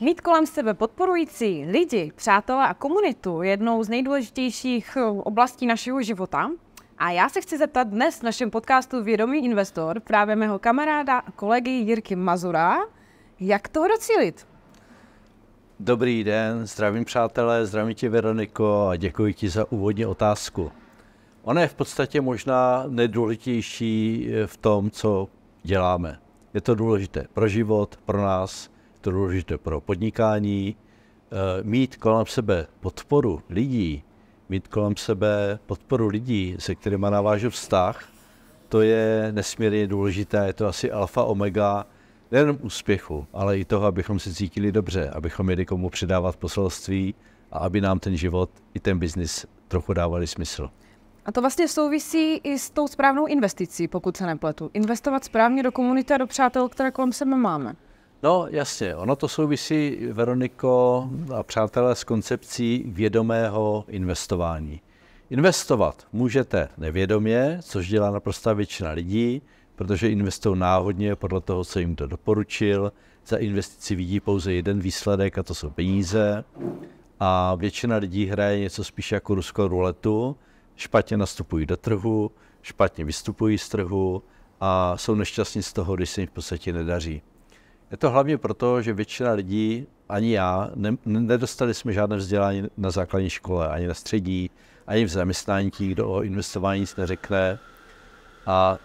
Mít kolem sebe podporující lidi, přátelé a komunitu je jednou z nejdůležitějších eh, oblastí našeho života. A já se chci zeptat dnes v našem podcastu Vědomý investor právě mého kamaráda a kolegy Jirky Mazura, jak toho docílit. Dobrý den, zdravím přátelé, zdravím tě Veroniko a děkuji ti za úvodní otázku. Ona je v podstatě možná nejdůležitější eh, v tom, co děláme. Je to důležité pro život, pro nás, to důležité pro podnikání, eh, mít kolem sebe podporu lidí, mít kolem sebe podporu lidí, se kterými navážu vztah, to je nesmírně důležité, je to asi alfa omega nejen úspěchu, ale i toho, abychom se cítili dobře, abychom měli komu předávat poselství a aby nám ten život i ten biznis trochu dávali smysl. A to vlastně souvisí i s tou správnou investicí, pokud se nepletu. Investovat správně do komunity a do přátel, které kolem sebe máme. No jasně, ono to souvisí, Veroniko a přátelé, s koncepcí vědomého investování. Investovat můžete nevědomě, což dělá naprosto většina lidí, protože investují náhodně podle toho, co jim to doporučil. Za investici vidí pouze jeden výsledek a to jsou peníze. A většina lidí hraje něco spíš jako ruskou ruletu, špatně nastupují do trhu, špatně vystupují z trhu a jsou nešťastní z toho, když se jim v podstatě nedaří. Je to hlavně proto, že většina lidí, ani já, ne, nedostali jsme žádné vzdělání na základní škole, ani na střední, ani v zaměstnání ti, kdo o investování nic neřekne. A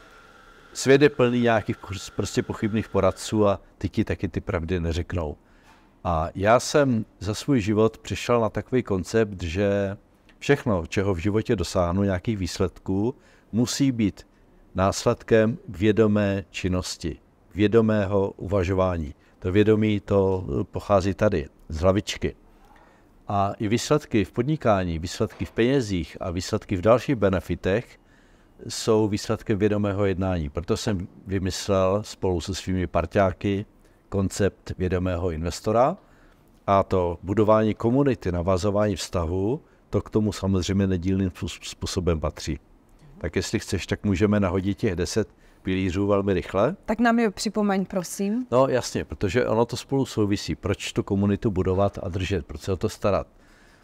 svět je plný nějakých prostě pochybných poradců a ty ti taky ty pravdy neřeknou. A já jsem za svůj život přišel na takový koncept, že všechno, čeho v životě dosáhnu, nějakých výsledků, musí být následkem vědomé činnosti vědomého uvažování. To vědomí to pochází tady, z hlavičky. A i výsledky v podnikání, výsledky v penězích a výsledky v dalších benefitech jsou výsledkem vědomého jednání. Proto jsem vymyslel spolu se svými parťáky koncept vědomého investora a to budování komunity, navazování vztahu, to k tomu samozřejmě nedílným způsobem patří. Tak jestli chceš, tak můžeme nahodit těch 10 pilířů velmi rychle. Tak nám je připomeň, prosím. No jasně, protože ono to spolu souvisí. Proč tu komunitu budovat a držet, proč se o to starat.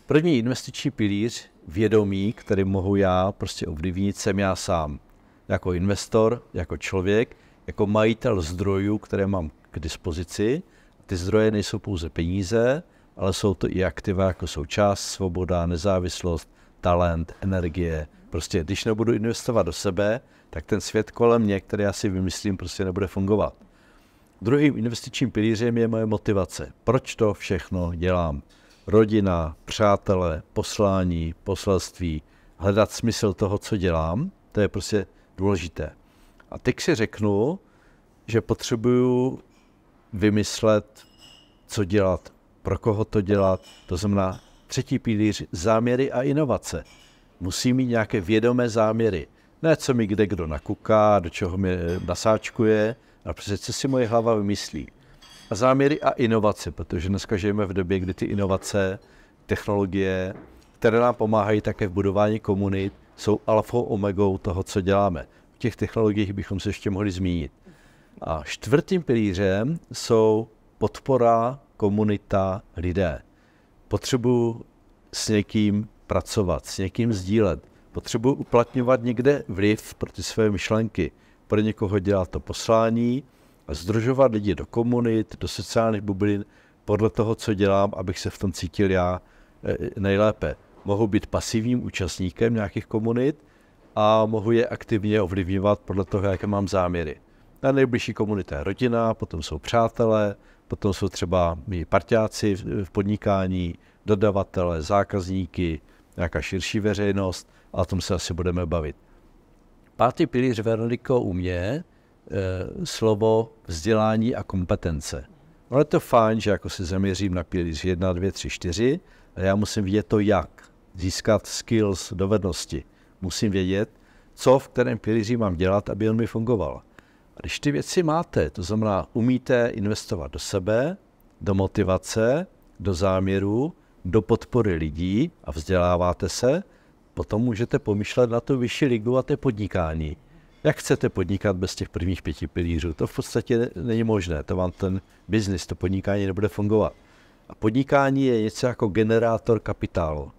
První investiční pilíř vědomí, který mohu já prostě ovlivnit, jsem já sám. Jako investor, jako člověk, jako majitel zdrojů, které mám k dispozici. Ty zdroje nejsou pouze peníze, ale jsou to i aktiva, jako jsou čas, svoboda, nezávislost, talent, energie. Prostě když nebudu investovat do sebe, tak ten svět kolem mě, který já si vymyslím, prostě nebude fungovat. Druhým investičním pilířem je moje motivace. Proč to všechno dělám? Rodina, přátelé, poslání, poselství, hledat smysl toho, co dělám, to je prostě důležité. A teď si řeknu, že potřebuju vymyslet, co dělat, pro koho to dělat. To znamená třetí pilíř záměry a inovace. Musí mít nějaké vědomé záměry. Ne, co mi kde kdo nakuká, do čeho mě eh, nasáčkuje, a přece si moje hlava vymyslí. A záměry a inovace, protože dneska žijeme v době, kdy ty inovace, technologie, které nám pomáhají také v budování komunit, jsou alfou omegou toho, co děláme. V těch technologiích bychom se ještě mohli zmínit. A čtvrtým pilířem jsou podpora, komunita, lidé. Potřebuji s někým pracovat, s někým sdílet. Potřebuji uplatňovat někde vliv pro ty své myšlenky. Pro někoho dělat to poslání a združovat lidi do komunit, do sociálních bublin, podle toho, co dělám, abych se v tom cítil já e, e, nejlépe. Mohu být pasivním účastníkem nějakých komunit a mohu je aktivně ovlivňovat podle toho, jaké mám záměry. Na nejbližší komunita je rodina, potom jsou přátelé, potom jsou třeba mý partiáci v podnikání, dodavatele, zákazníky, nějaká širší veřejnost – a o tom se asi budeme bavit. Pátý pilíř Veroniko u mě, e, slovo vzdělání a kompetence. Ono je to fajn, že jako se zaměřím na pilíř 1, 2, 3, 4, ale já musím vědět to jak. Získat skills, dovednosti. Musím vědět, co v kterém pilíři mám dělat, aby on mi fungoval. A když ty věci máte, to znamená, umíte investovat do sebe, do motivace, do záměru, do podpory lidí a vzděláváte se, potom můžete pomyšlet na tu vyšší ligu a to podnikání. Jak chcete podnikat bez těch prvních pěti pilířů? To v podstatě není možné, to vám ten biznis, to podnikání nebude fungovat. A podnikání je něco jako generátor kapitálu.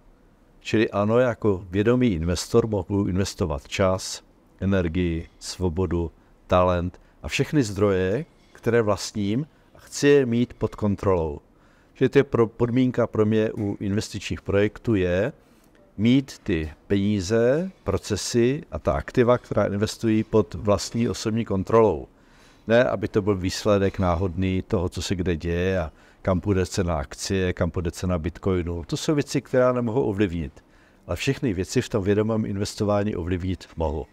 Čili ano, jako vědomý investor mohu investovat čas, energii, svobodu, talent a všechny zdroje, které vlastním a chci je mít pod kontrolou. Čili to je pro, podmínka pro mě u investičních projektů je, mít ty peníze, procesy a ta aktiva, která investují pod vlastní osobní kontrolou. Ne, aby to byl výsledek náhodný toho, co se kde děje a kam půjde cena akcie, kam půjde cena bitcoinu. To jsou věci, která nemohou ovlivnit. Ale všechny věci v tom vědomém investování ovlivnit mohou.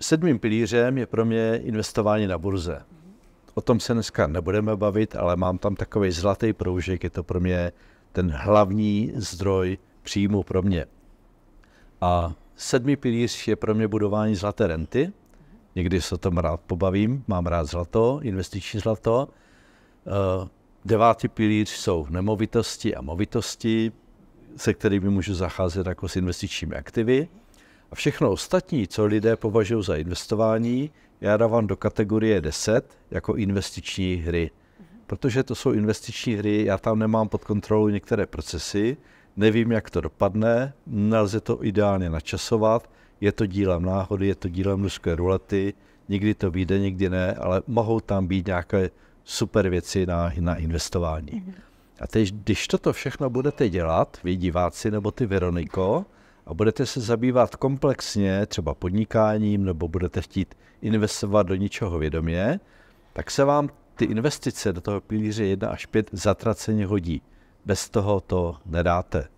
Sedmým pilířem je pro mě investování na burze. O tom se dneska nebudeme bavit, ale mám tam takový zlatý proužek, je to pro mě ten hlavní zdroj příjmu pro mě. A sedmý pilíř je pro mě budování zlaté renty. Někdy se o tom rád pobavím, mám rád zlato, investiční zlato. Eh, devátý pilíř jsou nemovitosti a movitosti, se kterými můžu zacházet jako s investičními aktivy. A všechno ostatní, co lidé považují za investování, já dávám do kategorie 10 jako investiční hry. Protože to jsou investiční hry, já tam nemám pod kontrolou některé procesy, Nevím, jak to dopadne, nelze to ideálně načasovat, je to dílem náhody, je to dílem ruské rulety, nikdy to vyjde, nikdy ne, ale mohou tam být nějaké super věci na, na investování. Mhm. A teď, když toto všechno budete dělat, vy diváci nebo ty Veroniko, a budete se zabývat komplexně třeba podnikáním nebo budete chtít investovat do ničeho vědomě, tak se vám ty investice do toho pilíře 1 až 5 zatraceně hodí. Bez toho to nedáte.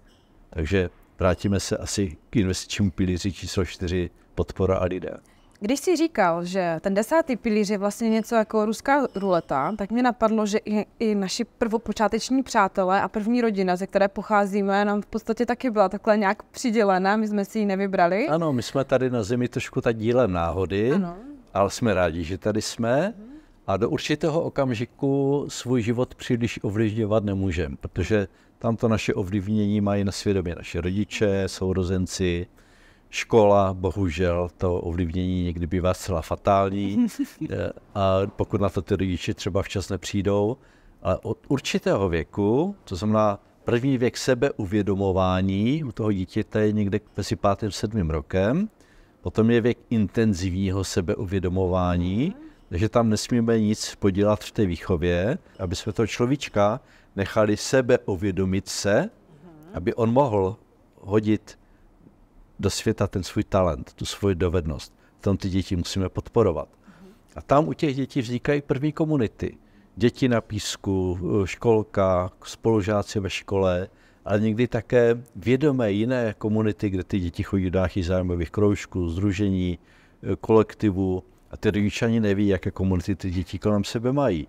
Takže vrátíme se asi k investičnímu pilíři číslo 4, podpora a lidé. Když jsi říkal, že ten desátý pilíř je vlastně něco jako ruská ruleta, tak mě napadlo, že i, i naši prvopočáteční přátelé a první rodina, ze které pocházíme, nám v podstatě taky byla takhle nějak přidělena, my jsme si ji nevybrali. Ano, my jsme tady na zemi trošku ta dílem náhody, ano. ale jsme rádi, že tady jsme. Ano. Mhm. A do určitého okamžiku svůj život příliš ovlivňovat nemůžeme, protože tam to naše ovlivnění mají na svědomí naše rodiče, sourozenci, škola, bohužel to ovlivnění někdy bývá zcela fatální a pokud na to ty rodiče třeba včas nepřijdou, ale od určitého věku, to znamená první věk sebeuvědomování u toho dítěte je někde mezi pátým sedmým rokem, potom je věk intenzivního sebeuvědomování, že tam nesmíme nic podělat v té výchově, aby jsme toho človíčka nechali sebe uvědomit se, mhm. aby on mohl hodit do světa ten svůj talent, tu svoji dovednost. V tom ty děti musíme podporovat. Mhm. A tam u těch dětí vznikají první komunity. Děti na písku, školka, spolužáci ve škole, ale někdy také vědomé jiné komunity, kde ty děti chodí do zájmových kroužků, združení, kolektivu. A ty ani neví, jaké komunity ty děti kolem sebe mají.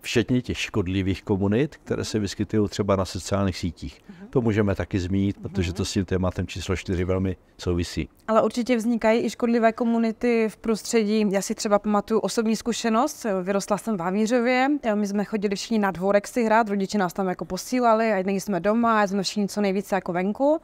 Včetně těch škodlivých komunit, které se vyskytují třeba na sociálních sítích. Uh-huh. To můžeme taky zmínit, uh-huh. protože to s tím tématem číslo 4 velmi souvisí. Ale určitě vznikají i škodlivé komunity v prostředí. Já si třeba pamatuju osobní zkušenost. Vyrostla jsem v Havířově, eh, my jsme chodili všichni na dvorek si hrát, rodiče nás tam jako posílali, ať nejsme doma, ať jsme všichni co nejvíce jako venku.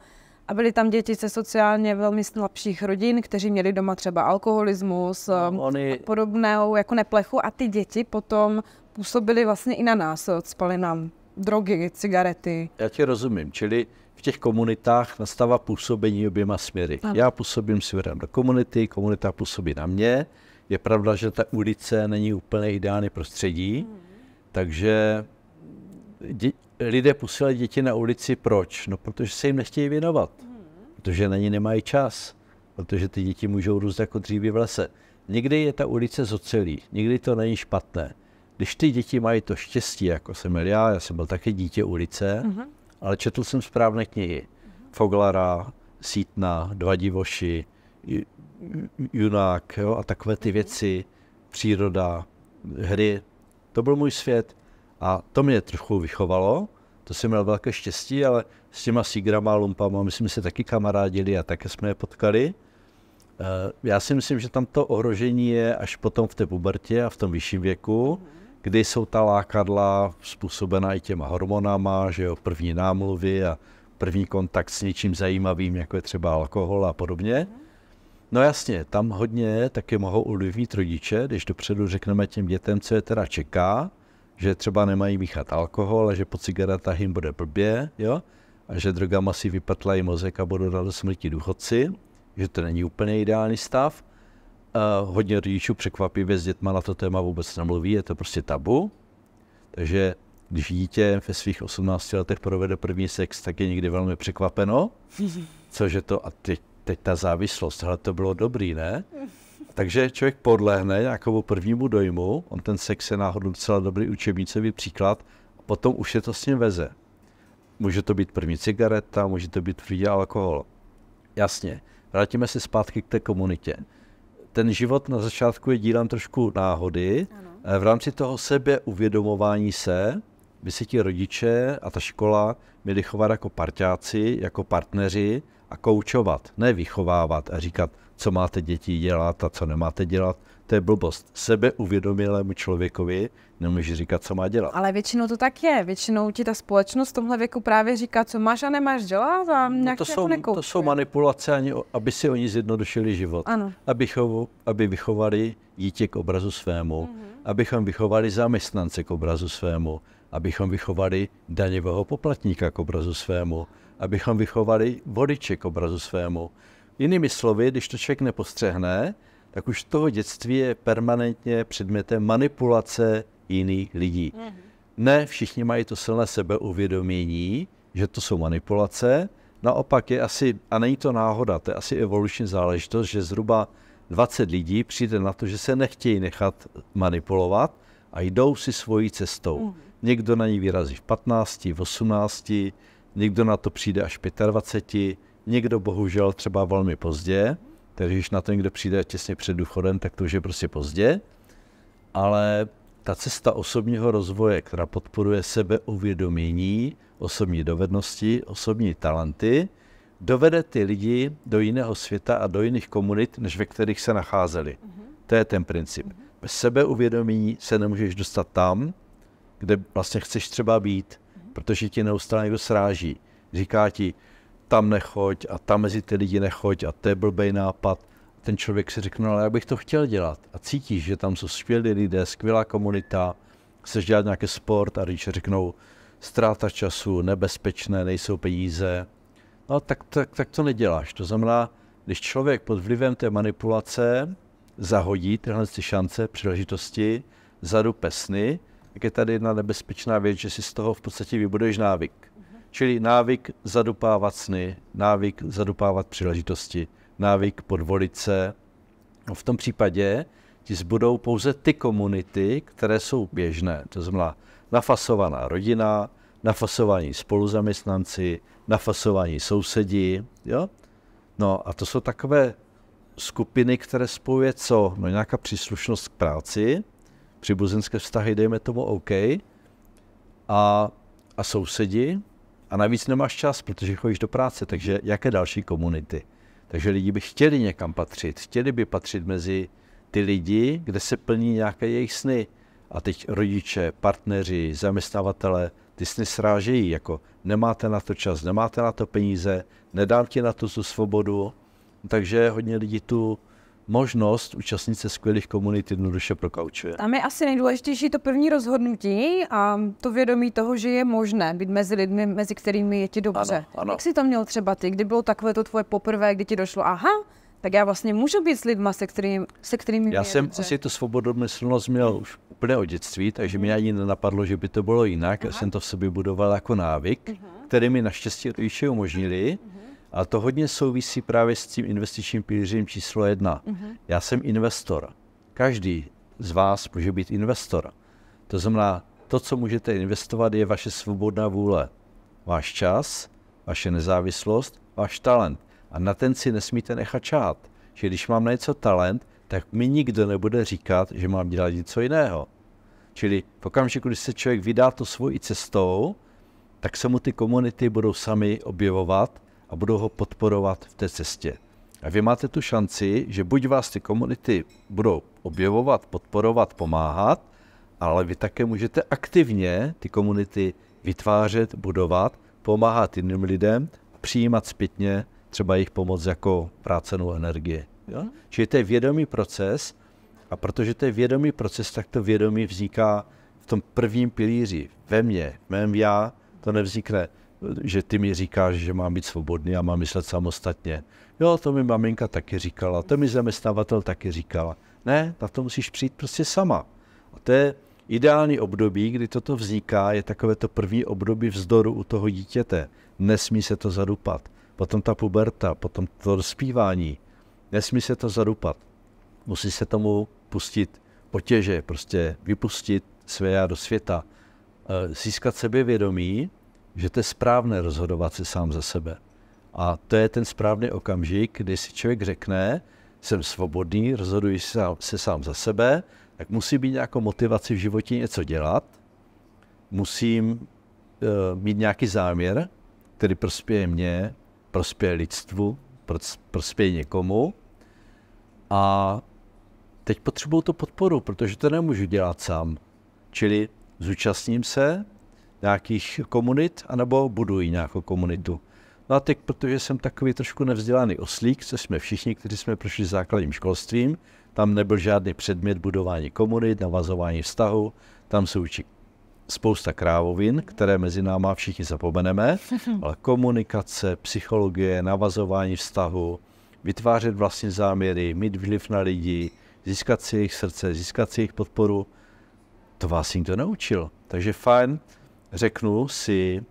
A byly tam děti ze sociálně velmi slabších rodin, kteří měli doma třeba alkoholismus no, ehm, Oni... podobnou jako neplechu a ty děti potom působily vlastně i na nás, eh, spaly nám drogy, cigarety. Já ti rozumím, čili v těch komunitách nastává působení oběma směry. Ano. Já působím směrem do komunity, komunita působí na mě. Je pravda, že ta ulice není úplně ideální prostředí, hmm. takže dě- lidé posílají děti na ulici. Proč? No, protože se jim nechtějí věnovat. Mhm. Protože na ní nemají čas. Protože ty děti můžou růst jako dříví v lese. Někdy je ta ulice zocelí, nikdy někdy to není špatné. Když ty děti mají to štěstí, jako jsem byl já, já jsem byl také dítě ulice, uh ale četl jsem správné knihy. uh Foglara, Sítna, Dva divoši, Junák jo, a takové ty mhm. věci, příroda, hry. To byl můj svět. A to mě trochu vychovalo, to jsem měl velké štěstí, ale s těma Sigrama, Lumpama, my jsme se taky kamarádili a také jsme je potkali. Eh, já si myslím, že tam to ohrožení je až potom v té pubertě a v tom vyšším věku, kdy jsou ta lákadla způsobená i těma hormonama, že jo, první námluvy a první kontakt s něčím zajímavým, jako je třeba alkohol a podobně. No jasně, tam hodně taky mohou ovlivnit rodiče, když dopředu řekneme těm dětem, co je teda čeká, že třeba nemají míchat alkohol a že po cigaretách jim bude blbě, jo? A že drogama si vypatlají mozek a budou dát do smrti důchodci, že to není úplně ideální stav. Uh, hodně rodičů překvapivě s dětma na to téma vůbec nemluví, je to prostě tabu. Takže když dítě ve svých 18 letech provede první sex, tak je někdy velmi překvapeno. Cože to, a teď, teď ta závislost, ale to bylo dobrý, ne? Takže člověk podlehne nějakou prvnímu dojmu, on ten sex je náhodou docela dobrý učebnicový příklad, a potom už je to s ním veze. Může to být první cigareta, může to být první alkohol. Jasně, vrátíme se zpátky k té komunitě. Ten život na začátku je dílem trošku náhody. Ano. Eh, v rámci toho sebe uvědomování se by si ti rodiče a ta škola měli chovat jako parťáci, jako partneři a koučovat, ne vychovávat a říkat, co máte děti dělat a co nemáte dělat, to je blbost. Sebeuvědomělému člověkovi nemůže říkat, co má dělat. Ale většinou to tak je. Většinou ti ta společnost v tomhle věku právě říká, co máš a nemáš dělat a no nějak no to, jako jsou, to jsou manipulace, ani, aby si oni zjednodušili život. Ano. Aby, chovu, aby vychovali dítě k obrazu svému, mm-hmm. abychom vychovali zaměstnance k obrazu svému, abychom vychovali daňového poplatníka k obrazu svému, abychom vychovali vodiče k obrazu svému, Jinými slovy, když to člověk nepostřehne, tak už toho dětství je permanentně předmětem manipulace jiných lidí. Mm. Ne všichni mají to silné sebeuvědomění, že to jsou manipulace, naopak je asi, a není to náhoda, to je asi evoluční záležitost, že zhruba 20 lidí přijde na to, že se nechtějí nechat manipulovat a jdou si svojí cestou. Mm. Někdo na ní vyrazí v 15, v 18, někdo na to přijde až v 25, Někdo bohužel třeba velmi pozdě, takže když na to někdo přijde těsně před důchodem, tak to už je prostě pozdě. Ale ta cesta osobního rozvoje, která podporuje sebeuvědomění, osobní dovednosti, osobní talenty, dovede ty lidi do jiného světa a do jiných komunit, než ve kterých se nacházeli. Mhm. To je ten princip. Mm-hmm. Bez sebeuvědomění se nemůžeš dostat tam, kde vlastně chceš třeba být, mhm. protože ti neustále někdo sráží. Říká ti, tam nechoď a tam mezi ty lidi nechoď a to je blbej nápad. Ten člověk si řekne, no, ale já bych to chtěl dělat. A cítíš, že tam jsou skvělí lidé, skvělá komunita, chceš dělat nějaký sport a když řeknou, ztráta času, nebezpečné, nejsou peníze. No tak, tak, tak to neděláš. To znamená, když člověk pod vlivem té manipulace zahodí tyhle ty šance, příležitosti, zadu pesny, tak je tady jedna nebezpečná věc, že si z toho v podstatě vybuduješ návyk. Čili návyk zadupávat sny, návyk zadupávat příležitosti, návyk podvolit se. No, v tom případě ti zbudou pouze ty komunity, které jsou běžné, to znamená nafasovaná rodina, nafasovaní spoluzaměstnanci, nafasovaní sousedí. Jo? No a to jsou takové skupiny, které spojuje co? No nějaká příslušnost k práci, přibuzenské vztahy, dejme tomu OK, a, a sousedi, a navíc nemáš čas, protože chodíš do práce, takže jaké další komunity? Takže lidi by chtěli někam patřit, chtěli by patřit mezi ty lidi, kde se plní nějaké jejich sny. A teď rodiče, partneři, zaměstnavatele ty sny srážejí, jako nemáte na to čas, nemáte na to peníze, nedám ti na to tu svobodu. Takže hodně lidí tu možnost účastnit se skvělých komunit jednoduše prokaučuje. Tam je asi nejdůležitější to první rozhodnutí a to vědomí toho, že je možné být mezi lidmi, mezi kterými je ti dobře. Ano, ano. Jak jsi to měl třeba ty, kdy bylo takové to tvoje poprvé, kdy ti došlo, aha, tak já vlastně můžu být s lidmi, se, kterým, se kterými Já jsem dobře. asi tu svobodomyslnost měl už úplně od dětství, takže mi mhm. ani nenapadlo, že by to bylo jinak. Aha. Já jsem to v sobě budoval jako návyk, Aha. Mhm. který mi naštěstí rodiče umožnili. Aha mhm. A to hodně souvisí právě s tím investičním pilířem číslo jedna. Mm-hmm. Já jsem investor. Každý z vás může být investor. To znamená, to, co můžete investovat, je vaše svobodná vůle, váš čas, vaše nezávislost, váš talent. A na ten si nesmíte nechat čát. Že když mám na něco talent, tak mi nikdo nebude říkat, že mám dělat něco jiného. Čili v okamžiku, když se člověk vydá to svojí cestou, tak se mu ty komunity budou sami objevovat a budou ho podporovat v té cestě. A vy máte tu šanci, že buď vás ty komunity budou objevovat, podporovat, pomáhat, ale vy také můžete aktivně ty komunity vytvářet, budovat, pomáhat jiným lidem a přijímat zpětně třeba jejich pomoc jako prácenou energii. Jo? Mhm. Čili to je vědomý proces a protože to je vědomý proces, tak to vědomí vzniká v tom prvním pilíři, ve mně, v mém já, to nevznikne že ty mi říkáš, že mám být svobodný a mám myslet samostatně. Jo, to mi maminka taky říkala, to mi zaměstnavatel taky říkala. Ne, na to musíš přijít prostě sama. A to je ideální období, kdy toto vzniká, je takové to první období vzdoru u toho dítěte. Nesmí se to zadupat. Potom ta puberta, potom to rozpívání, Nesmí se to zadupat. Musí se tomu pustit potěže, prostě vypustit své já do světa, eh, získat sebevědomí že to je správné rozhodovat se sám za sebe. A to je ten správný okamžik, kdy si člověk řekne, jsem svobodný, rozhoduji se sám, se sám za sebe, tak musí být nějakou motivaci v životě něco dělat, musím e, mít nějaký záměr, který prospěje mně, prospěje lidstvu, prospěje někomu. A teď potřebuju tu podporu, protože to nemůžu dělat sám. Čili zúčastním se nějakých komunit, anebo budují nějakou komunitu. No a teď, protože jsem takový trošku nevzdělaný oslík, co jsme všichni, kteří jsme prošli základním školstvím, tam nebyl žádný předmět budování komunit, navazování vztahu, tam se učí spousta krávovin, které mezi náma všichni zapomeneme, ale komunikace, psychologie, navazování vztahu, vytvářet vlastní záměry, mít vliv na lidi, získat si jejich srdce, získat si jejich podporu, to vás nikdo neučil. Takže fajn, řeknu si,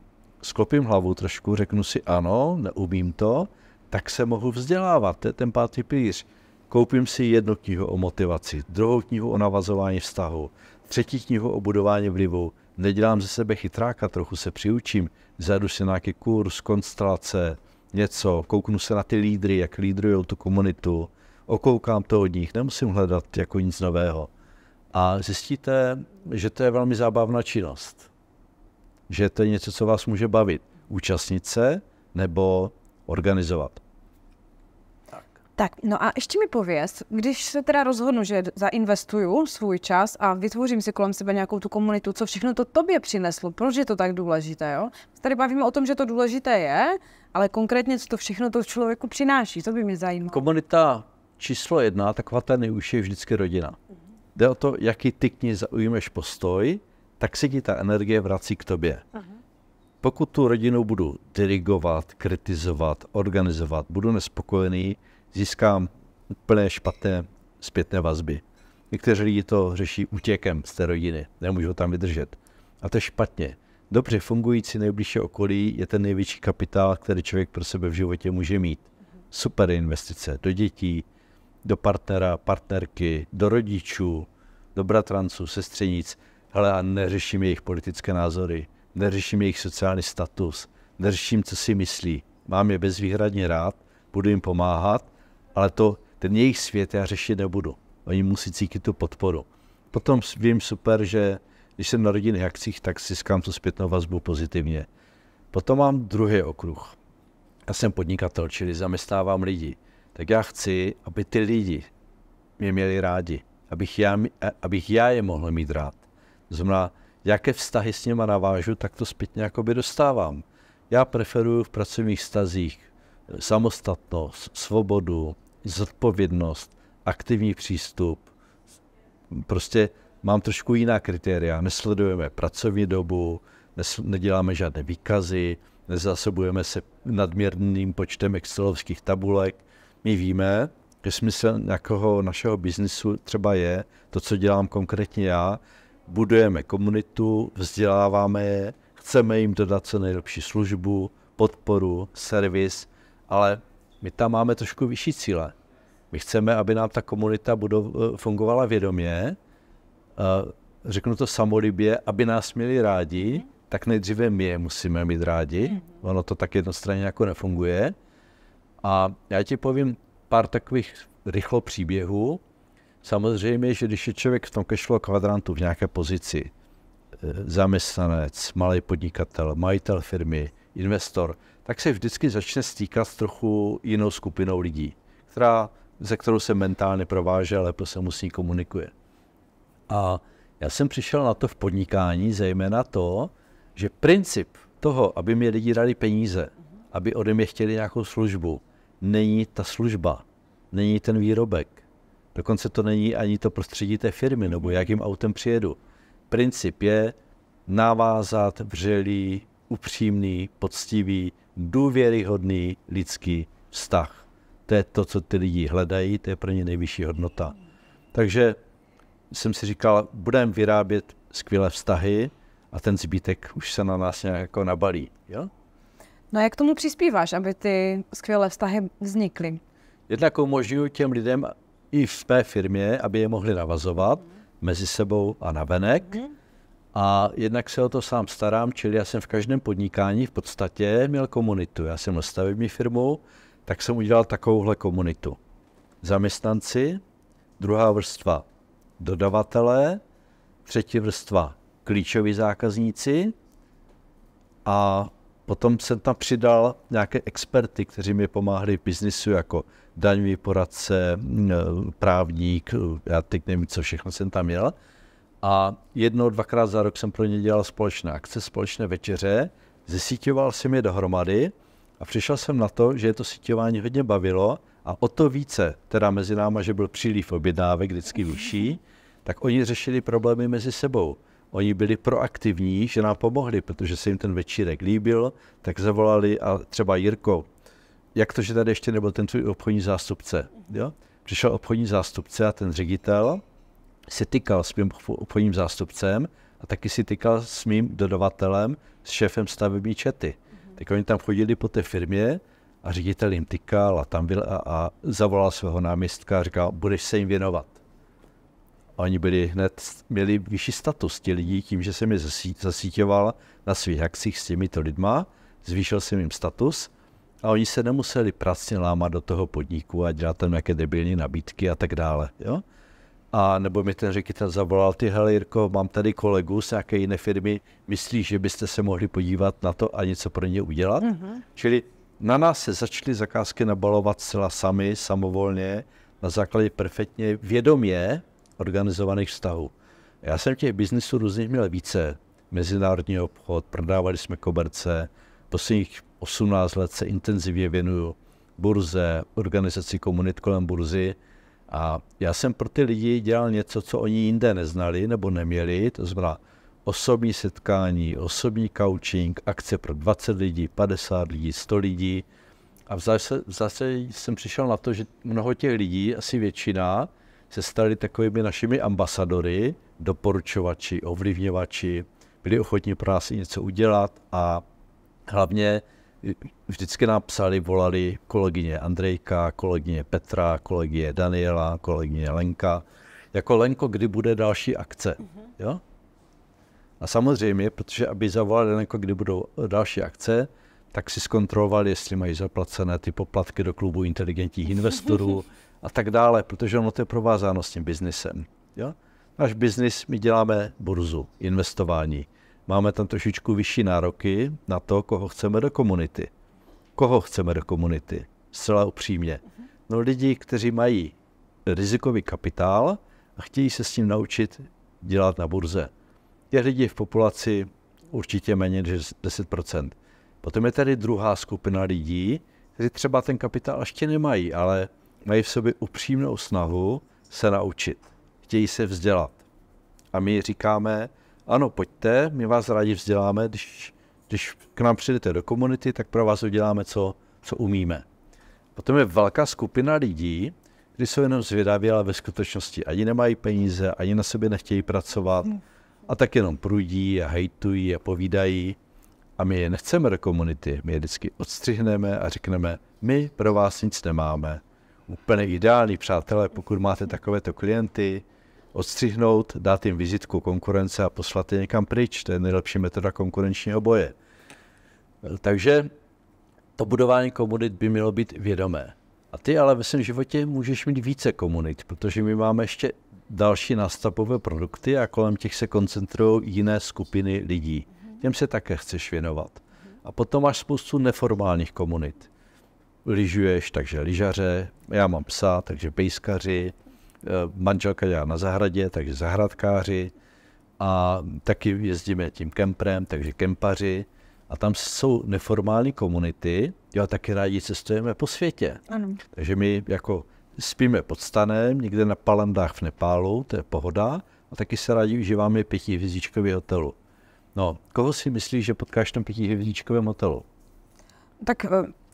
sklopím hlavu trošku, řeknu si ano, neumím to, tak se mohu vzdělávat, to je ten pátý pilíř. Koupím si jednu knihu o motivaci, druhou knihu o navazování vztahu, třetí knihu o budování vlivu, nedělám ze sebe chytráka, trochu se přiučím, zajdu si nějaký kurz, konstelace, něco, kouknu se na ty lídry, jak lídrují tu komunitu, okoukám to od nich, nemusím hledat jako nic nového. A zjistíte, že to je velmi zábavná činnost že to je něco, co vás může bavit. Účastnit se nebo organizovat. Tak, no a ještě mi pověz, když se teda rozhodnu, že zainvestuju svůj čas a vytvořím si kolem sebe nějakou tu komunitu, co všechno to tobě přineslo, proč je to tak důležité, jo? Tady bavíme o tom, že to důležité je, ale konkrétně, co to všechno to člověku přináší, to by mě zajímalo. Komunita číslo jedna, taková ta nejúžší je vždycky rodina. Mhm. Jde o to, jaký ty k ní zaujmeš postoj tak se ti ta energie vrací k tobě. Aha. Pokud tu rodinu budu dirigovat, kritizovat, organizovat, budu nespokojený, získám úplně špatné zpětné vazby. Někteří lidi to řeší útěkem z té rodiny, nemůžu tam vydržet. A to je špatně. Dobře fungující nejbližší okolí je ten největší kapitál, který člověk pro sebe v životě může mít. Mhm. Super investice do dětí, do partnera, partnerky, do rodičů, do bratranců, sestřenic. Hele, a neřeším jejich politické názory, neřeším jejich sociální status, neřeším, co si myslí. Mám je bezvýhradně rád, budu jim pomáhat, ale to, ten jejich svět já řešit nebudu. Oni musí cítit tu podporu. Potom vím super, že když jsem na rodinných akcích, tak získám tu zpětnou vazbu pozitivně. Potom mám druhý okruh. Já jsem podnikatel, čili zaměstnávám lidi. Tak já chci, aby ty lidi mě měli rádi, abych já, abych já je mohl mít rád znamená, jaké vztahy s nima navážu, tak to zpětně jakoby dostávám. Já preferuji v pracovních stazích eh, samostatnost, svobodu, zodpovědnost, aktivní přístup. Prostě mám trošku jiná kritéria. Nesledujeme pracovní dobu, neděláme žádné výkazy, nezasobujeme se nadměrným počtem excelovských tabulek. My víme, že smysl nějakého našeho biznisu třeba je to, co dělám konkrétně já, budujeme komunitu, vzděláváme je, chceme jim dodat co nejlepší službu, podporu, servis, ale my tam máme trošku vyšší cíle. My chceme, aby nám ta komunita eh, fungovala vědomě, eh, řeknu to samolibě, aby nás měli rádi, tak nejdříve my je musíme mít rádi. Mhm. Ono to tak jednostranně jako nefunguje. A já ti povím pár takových rychlo příběhů, Samozřejmě, že když je člověk v tom cashflow kvadrantu v nějaké pozici, eh, zaměstnanec, malý podnikatel, majitel firmy, investor, tak se vždycky začne stýkat s trochu jinou skupinou lidí, která, ze kterou se mentálně prováže, ale se musí komunikuje. A já jsem přišel na to v podnikání, zejména to, že princip toho, aby mi lidi dali peníze, aby ode mě chtěli nějakou službu, není ta služba, není ten výrobek, Dokonce to není ani to prostředí té firmy, nebo jakým autem přijedu. Princip je navázat vřelý, upřímný, poctivý, důvěryhodný lidský vztah. To je to, co ty lidi hledají, to je pro ně nejvyšší hodnota. Takže jsem si říkal, budeme vyrábět skvělé vztahy a ten zbytek už se na nás nějak jako nabalí. Jo? No a jak tomu přispíváš, aby ty skvělé vztahy vznikly? Jednak umožňuji těm lidem, i v té firmě, aby je mohli navazovat mezi sebou a navenek. A jednak se o to sám starám, čili já jsem v každém podnikání v podstatě měl komunitu. Já jsem nastavil stavební firmu, tak jsem udělal takovouhle komunitu. Zaměstnanci, druhá vrstva dodavatelé, třetí vrstva klíčoví zákazníci a Potom jsem tam přidal nějaké experty, kteří mi pomáhali v biznisu, jako daňový poradce, právník, já teď nevím, co všechno jsem tam měl. A jednou, dvakrát za rok jsem pro ně dělal společné akce, společné večeře, zesíťoval jsem je dohromady a přišel jsem na to, že je to síťování hodně bavilo a o to více, teda mezi náma, že byl příliv objednávek vždycky vyšší, tak oni řešili problémy mezi sebou. Oni byli proaktivní, že nám pomohli, protože se jim ten večírek líbil, tak zavolali a třeba Jirko, jak to, že tady ještě nebyl ten tvůj obchodní zástupce. Jo? Přišel obchodní zástupce a ten ředitel si tykal s mým obchodním zástupcem a taky si tykal s mým dodavatelem, s šéfem stavební čety. Mm-hmm. Tak oni tam chodili po té firmě a ředitel jim tykal a tam byl a, a zavolal svého náměstka a říkal, budeš se jim věnovat oni byli hned, měli vyšší status ti lidí tím, že jsem je zasíťoval na svých akcích s těmito lidma, zvýšil jsem jim status a oni se nemuseli pracně lámat do toho podniku a dělat tam nějaké debilní nabídky a tak dále. Jo? A nebo mi ten ředitel zavolal, ty hele Jirko, mám tady kolegu z nějaké jiné firmy, myslíš, že byste se mohli podívat na to a něco pro ně udělat? Mm-hmm. Čili na nás se začaly zakázky nabalovat zcela sami, samovolně, na základě perfektně vědomě organizovaných vztahů. Já jsem těch biznisů různých měl více. Mezinárodní obchod, prodávali jsme koberce, posledních 18 let se intenzivně věnuju burze, organizaci komunit kolem burzy. A já jsem pro ty lidi dělal něco, co oni jinde neznali nebo neměli, to znamená osobní setkání, osobní coaching, akce pro 20 lidí, 50 lidí, 100 lidí. A v zase, zase jsem přišel na to, že mnoho těch lidí, asi většina, se stali takovými našimi ambasadory, doporučovači, ovlivňovači, byli ochotní pro nás i něco udělat a hlavně vždycky nám psali, volali kolegyně Andrejka, kolegyně Petra, kolegyně Daniela, kolegyně Lenka. Jako Lenko, kdy bude další akce? Mhm. Jo? A samozřejmě, protože aby zavolali Lenko, kdy budou další akce, tak si zkontroloval, jestli mají zaplacené ty poplatky do klubu inteligentních investorů a tak dále, protože ono to je provázáno s tím biznisem. Jo? Náš biznis, my děláme burzu, investování. Máme tam trošičku vyšší nároky na to, koho chceme do komunity. Koho chceme do komunity? Zcela upřímně. No lidi, kteří mají rizikový kapitál a chtějí se s tím naučit dělat na burze. Těch lidí v populaci určitě méně než 10 Potom je tady druhá skupina lidí, kteří třeba ten kapitál ještě nemají, ale mají v sobě upřímnou snahu se naučit. Chtějí se vzdělat. A my říkáme, ano, pojďte, my vás rádi vzděláme, když, když k nám přijdete do komunity, tak pro vás uděláme, co, co umíme. Potom je velká skupina lidí, kteří jsou jenom zvědaví, ale ve skutečnosti ani nemají peníze, ani na sobě nechtějí pracovat hm. a tak jenom prudí a hejtují a povídají. A my je nechceme do komunity, my je vždycky odstřihneme a řekneme, my pro vás nic nemáme. Úplně ideální, přátelé, pokud máte takovéto klienty, odstřihnout, dát jim vizitku konkurence a poslat je někam pryč. To je nejlepší metoda konkurenčního boje. Takže to budování komunit by mělo být vědomé. A ty ale ve svém životě můžeš mít více komunit, protože my máme ještě další nástavbové produkty a kolem těch se koncentrují jiné skupiny lidí těm se také chceš věnovat. A potom máš spoustu neformálních komunit. Lyžuješ, takže lyžaře, já mám psa, takže pejskaři, eh, manželka dělá na zahradě, takže zahradkáři a taky jezdíme tím kemprem, takže kempaři. A tam jsou neformální komunity, jo, taky rádi cestujeme po světě. Ano. Takže my jako spíme pod stanem, někde na palandách v Nepálu, to je pohoda, a taky se rádi užíváme pětihvězdičkový hotelu. No, koho si myslíš, že potkáš na pětihvězdičkovém hotelu? Tak eh,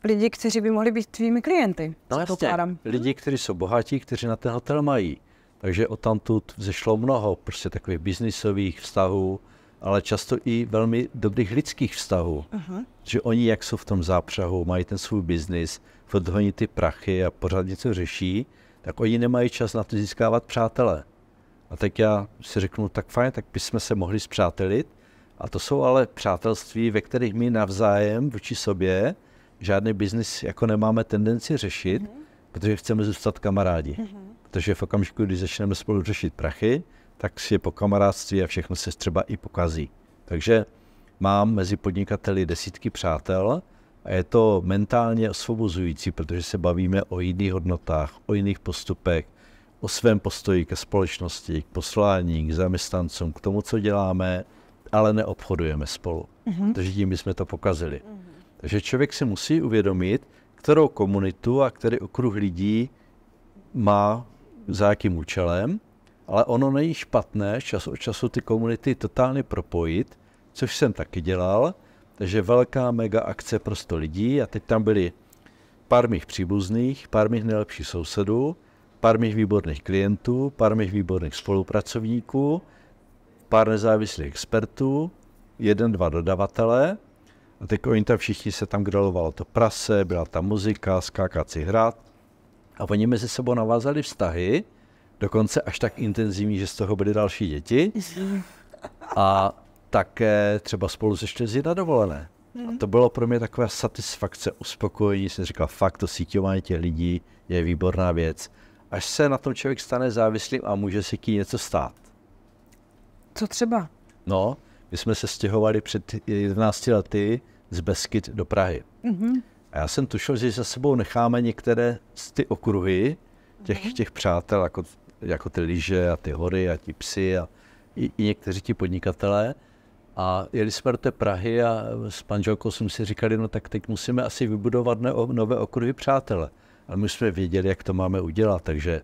lidi, kteří by mohli být tvými klienty. No jasně, lidi, kteří jsou bohatí, kteří na ten hotel mají. Takže o tamtud vzešlo mnoho prostě takových biznisových vztahů, ale často i velmi dobrých lidských vztahů. Uh-huh. Že oni, jak jsou v tom zápřahu, mají ten svůj biznis, odhoní ty prachy a pořád něco řeší, tak oni nemají čas na to získávat přátele. A tak já si řeknu, tak fajn, tak bychom se mohli zpřátelit a to jsou ale přátelství, ve kterých my navzájem vůči sobě žádný biznis jako nemáme tendenci řešit, mm-hmm. protože chceme zůstat kamarádi. Mm-hmm. Protože v okamžiku, když začneme spolu řešit prachy, tak si je po kamarádství a všechno se třeba i pokazí. Takže mám mezi podnikateli desítky přátel a je to mentálně osvobozující, protože se bavíme o jiných hodnotách, o jiných postupech, o svém postoji ke společnosti, k poslání, k zaměstnancům, k tomu, co děláme ale neobchodujeme spolu. Mm-hmm. Takže tím bychom to pokazili. Mm-hmm. Takže člověk si musí uvědomit, kterou komunitu a který okruh lidí má za jakým účelem, ale ono není špatné čas od času ty komunity totálně propojit, což jsem taky dělal, takže velká mega akce pro 100 lidí a teď tam byli pár mých příbuzných, pár mých nejlepších sousedů, pár mých výborných klientů, pár mých výborných spolupracovníků – pár nezávislých expertů, jeden, dva dodavatele a teď oni tam všichni se tam grilovalo to prase, byla tam muzika, skákací hrad. a oni mezi sebou navázali vztahy, dokonce až tak intenzivní, že z toho byly další děti a také třeba spolu ještě na dovolené. A to bylo pro mě taková satisfakce, uspokojení. Jsem říkal, fakt to síťování těch lidí je výborná věc. Až se na tom člověk stane závislým a může se k ní něco stát. Co třeba? No, my jsme se stěhovali před 11 lety z Beskyt do Prahy. Mm-hmm. A já jsem tušil, že za sebou necháme některé z ty okruhy těch, mm-hmm. těch přátel, jako, jako ty lyže a ty hory a ti psy a i, i někteří ti podnikatelé. A jeli jsme do té Prahy a s panželkou jsme si říkali, no tak teď musíme asi vybudovat nové okruhy přátel. Ale my jsme věděli, jak to máme udělat, takže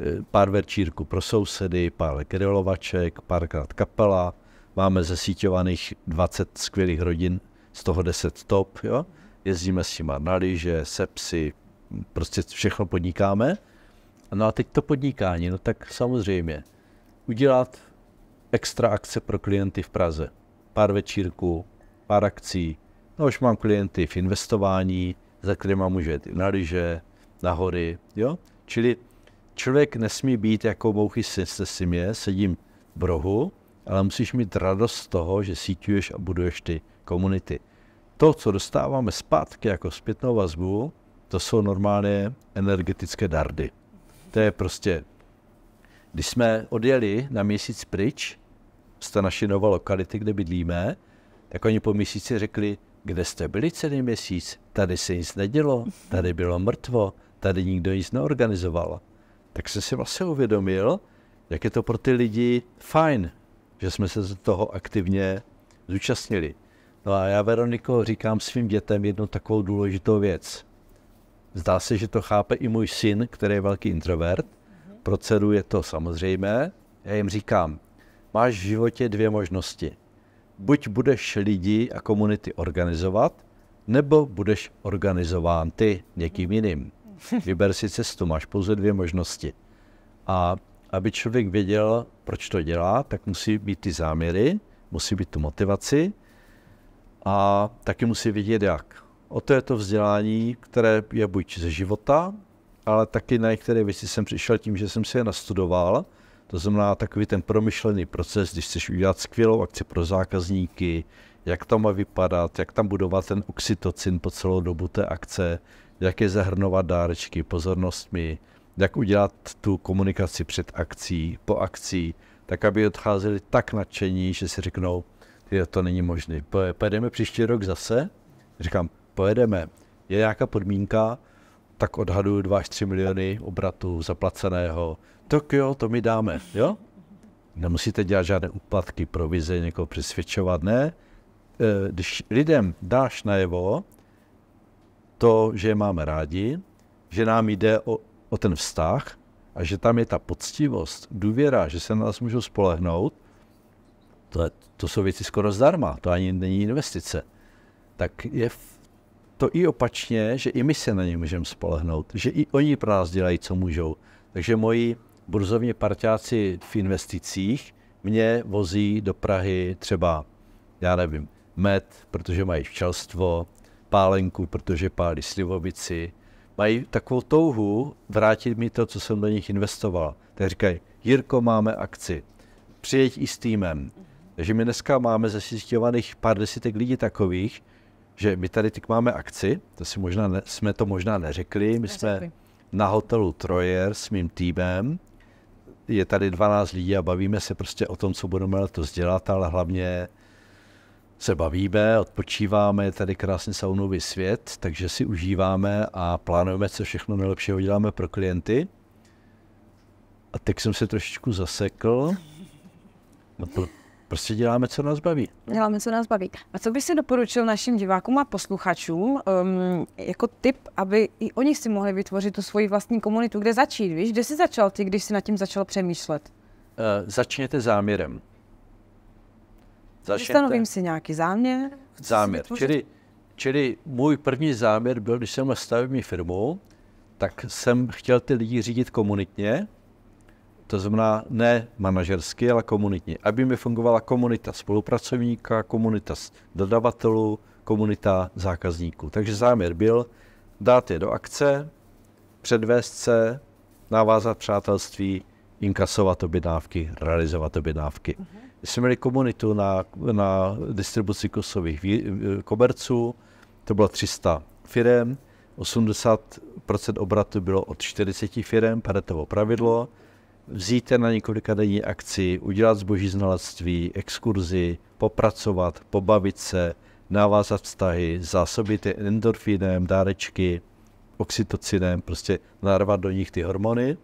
Eh, pár večírků pro sousedy, pár grilovaček, párkrát kapela. Máme zesíťovaných 20 skvělých rodin, z toho 10 top. Jo? Jezdíme s těma na lyže, sepsy, prostě všechno podnikáme. No a teď to podnikání, no tak samozřejmě udělat extra akce pro klienty v Praze. Pár večírků, pár akcí. No už mám klienty v investování, za kterýma můžu jít na lyže, na hory, jo? Čili člověk nesmí být jako mouchy simě, sedím v rohu, ale musíš mít radost z toho, že síťuješ a buduješ ty komunity. To, co dostáváme zpátky jako zpětnou vazbu, to jsou normálně energetické dardy. To je prostě, když jsme odjeli na měsíc pryč z té naší nové lokality, kde bydlíme, tak oni po měsíci řekli, kde jste byli celý měsíc, tady se nic nedělo, tady bylo mrtvo, tady nikdo nic neorganizoval tak jsem si vlastně uvědomil, jak je to pro ty lidi fajn, že jsme se z toho aktivně zúčastnili. No a já, Veroniko, říkám svým dětem jednu takovou důležitou věc. Zdá se, že to chápe i můj syn, který je velký introvert. Mhm. Pro dceru je to samozřejmé. Já jim říkám, máš v životě dvě možnosti. Buď budeš lidi a komunity organizovat, nebo budeš organizován ty někým jiným. Vyber si cestu, máš pouze dvě možnosti. A aby člověk věděl, proč to dělá, tak musí být ty záměry, musí být tu motivaci a taky musí vědět, jak. O to je to vzdělání, které je buď ze života, ale taky na některé věci jsem přišel tím, že jsem si je nastudoval. To znamená takový ten promyšlený proces, když chceš udělat skvělou akci pro zákazníky, jak to má vypadat, jak tam budovat ten oxytocin po celou dobu té akce, jak je zahrnovat dárečky, pozornostmi, jak udělat tu komunikaci před akcí, po akcí, tak aby odcházeli tak nadšení, že si řeknou, že to není možné, pojedeme příští rok zase? Říkám, pojedeme. Je nějaká podmínka, tak odhaduju 2 až 3 miliony obratu zaplaceného. Tak jo, to mi dáme, jo? Nemusíte dělat žádné úplatky, provize, někoho přesvědčovat, ne? E, když lidem dáš najevo, to, že je máme rádi, že nám jde o, o ten vztah a že tam je ta poctivost, důvěra, že se na nás můžou spolehnout, to, je, to jsou věci skoro zdarma, to ani není investice. Tak je to i opačně, že i my se na ně můžeme spolehnout, že i oni pro nás dělají, co můžou. Takže moji burzovní parťáci v investicích mě vozí do Prahy třeba, já nevím, med, protože mají včelstvo, pálenku, protože pálí slivovici, mají takovou touhu vrátit mi to, co jsem do nich investoval. Tak říkají, Jirko, máme akci, přijeď i s týmem. Takže my dneska máme zasišťovaných pár desítek lidí takových, že my tady teď máme akci, to si možná ne, jsme to možná neřekli, my jsme Neřekli. na hotelu Trojer s mým týmem, je tady 12 lidí a bavíme se prostě o tom, co budeme letos dělat, ale hlavně se bavíme, odpočíváme, je tady krásný saunový svět, takže si užíváme a plánujeme, co všechno nejlepšího děláme pro klienty. A teď jsem se trošičku zasekl. No to prostě děláme, co nás baví. Děláme, co nás baví. A co bys si doporučil našim divákům a posluchačům um, jako tip, aby i oni si mohli vytvořit tu svoji vlastní komunitu, kde začít, víš? Kde jsi začal ty, když jsi nad tím začal přemýšlet? Uh, začněte záměrem Začněte. Stanovím si nějaký záměr. Záměr. Čili, čili můj první záměr byl, když jsem nastavil stavební firmu, tak jsem chtěl ty lidi řídit komunitně, to znamená ne manažersky, ale komunitně, aby mi fungovala komunita spolupracovníka, komunita dodavatelů, komunita zákazníků. Takže záměr byl dát je do akce, předvést se, navázat přátelství, inkasovat objednávky, realizovat objednávky. Uh-huh jsme měli komunitu na, na distribuci kosových vý, koberců, to bylo 300 firm. 80 obratu bylo od 40 firm. paretovo pravidlo. Vzít na několika denní akci, udělat zboží znalectví, exkurzi, popracovat, pobavit se, navázat vztahy, zásobit je endorfinem, dárečky, oxytocinem, prostě narvat do nich ty hormony.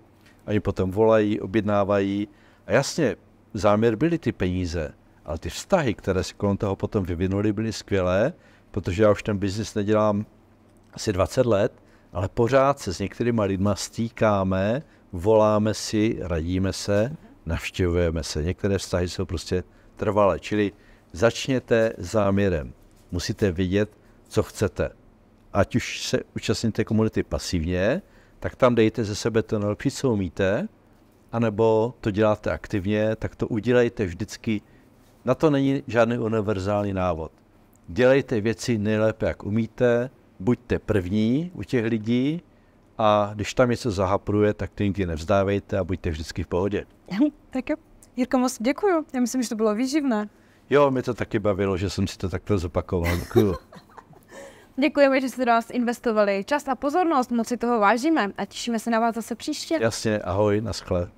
Oni potom volají, objednávají. A jasně, záměr byly ty peníze, ale ty vztahy, které se kolem toho potom vyvinuly, byly skvělé, protože já už ten biznis nedělám asi 20 let, ale pořád se s některýma lidma stýkáme, voláme si, radíme se, navštěvujeme se. Některé vztahy jsou prostě trvalé, čili začněte záměrem. Musíte vidět, co chcete. Ať už se účastníte komunity pasivně, tak tam dejte ze sebe to nejlepší, co umíte, anebo to děláte aktivně, tak to udělejte vždycky. Na to není žádný univerzální návod. Dělejte věci nejlépe, jak umíte, buďte první u těch lidí a když tam něco zahapruje, tak to nikdy nevzdávejte a buďte vždycky v pohodě. Tak jo. Jirko, moc děkuju. Já myslím, že to bylo výživné. Jo, mi to taky bavilo, že jsem si to takto zopakoval. Děkuju. Děkujeme, že jste do nás investovali čas a pozornost, moc si toho vážíme a těšíme se na vás zase příště. Jasně, ahoj, naschle.